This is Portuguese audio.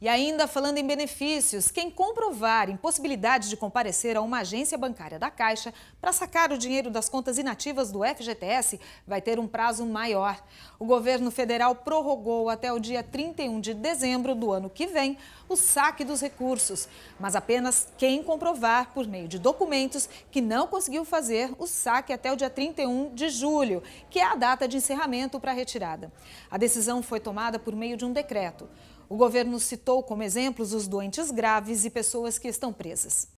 E ainda falando em benefícios, quem comprovar impossibilidade de comparecer a uma agência bancária da Caixa para sacar o dinheiro das contas inativas do FGTS vai ter um prazo maior. O governo federal prorrogou até o dia 31 de dezembro do ano que vem o saque dos recursos, mas apenas quem comprovar por meio de documentos que não conseguiu fazer o saque até o dia 31 de julho, que é a data de encerramento para a retirada. A decisão foi tomada por meio de um decreto. O governo citou como exemplos os doentes graves e pessoas que estão presas.